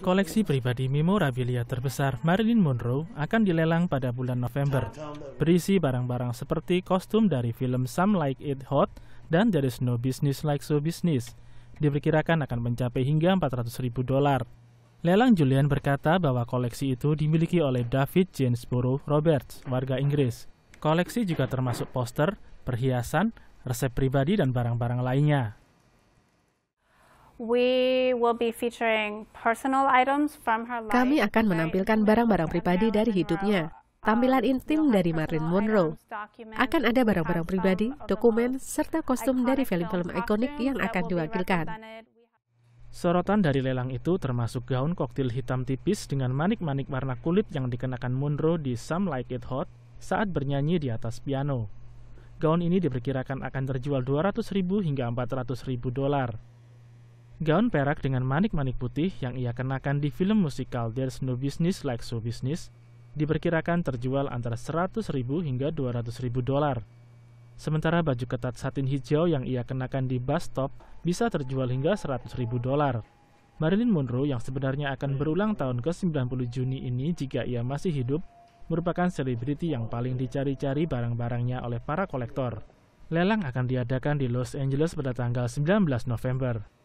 Koleksi pribadi memorabilia terbesar Marilyn Monroe akan dilelang pada bulan November, berisi barang-barang seperti kostum dari film Some Like It Hot dan There Is No Business Like So Business, diperkirakan akan mencapai hingga 400 ribu dolar. Lelang Julian berkata bahwa koleksi itu dimiliki oleh David Jamesborough Roberts, warga Inggris. Koleksi juga termasuk poster, perhiasan, resep pribadi, dan barang-barang lainnya. Kami akan menampilkan barang-barang pribadi dari hidupnya, tampilan intim dari Marilyn Monroe. Akan ada barang-barang pribadi, dokumen, serta kostum dari film-film ikonik yang akan diwakilkan. Sorotan dari lelang itu termasuk gaun koktil hitam tipis dengan manik-manik warna kulit yang dikenakan Monroe di Some Like It Hot saat bernyanyi di atas piano. Gaun ini diperkirakan akan terjual ribu hingga ribu dolar. Gaun perak dengan manik-manik putih yang ia kenakan di film musikal There's No Business Like So Business diperkirakan terjual antara 100.000 hingga 200.000 dolar. Sementara baju ketat satin hijau yang ia kenakan di bus stop bisa terjual hingga 100.000 dolar. Marilyn Monroe yang sebenarnya akan berulang tahun ke-90 Juni ini jika ia masih hidup, merupakan selebriti yang paling dicari-cari barang-barangnya oleh para kolektor. Lelang akan diadakan di Los Angeles pada tanggal 19 November.